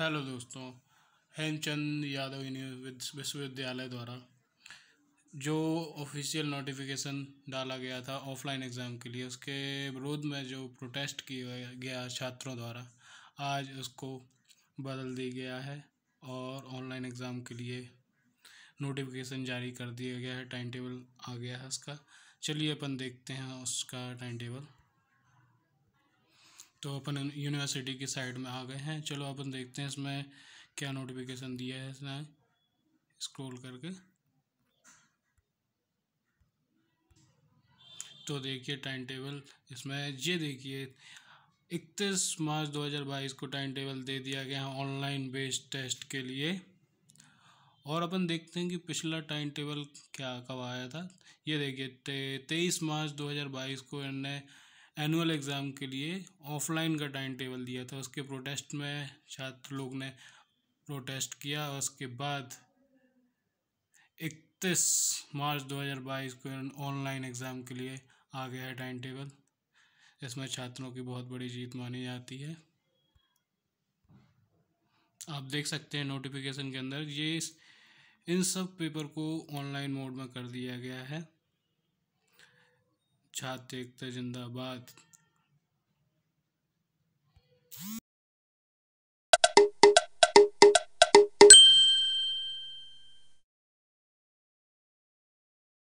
hello दोस्तों हेमचंद यादव विश्वविद्यालय द्वारा जो ऑफिशियल नोटिफिकेशन डाला गया था ऑफलाइन एग्ज़ाम के लिए उसके विरोध में जो प्रोटेस्ट किया गया छात्रों द्वारा आज उसको बदल दिया गया है और ऑनलाइन एग्ज़ाम के लिए नोटिफिकेशन जारी कर दिया गया है टाइम टेबल आ गया है उसका चलिए अपन देखते हैं उसका टाइम टेबल तो अपन यूनिवर्सिटी की साइड में आ गए हैं चलो अपन देखते हैं इसमें क्या नोटिफिकेशन दिया है इसने स्क्रॉल करके तो देखिए टाइम टेबल इसमें ये देखिए इकतीस मार्च 2022 को टाइम टेबल दे दिया गया है ऑनलाइन बेस्ड टेस्ट के लिए और अपन देखते हैं कि पिछला टाइम टेबल क्या कब आया था ये देखिए तेईस मार्च 2022 को इन्हें एनुअल एग्ज़ाम के लिए ऑफलाइन का टाइम टेबल दिया था उसके प्रोटेस्ट में छात्र लोग ने प्रोटेस्ट किया और उसके बाद इकतीस मार्च 2022 को ऑनलाइन एग्ज़ाम के लिए आ गया है टाइम टेबल इसमें छात्रों की बहुत बड़ी जीत मानी जाती है आप देख सकते हैं नोटिफिकेशन के अंदर ये इस इन सब पेपर को ऑनलाइन मोड में कर दिया गया है छात्र एकता तो जिंदाबाद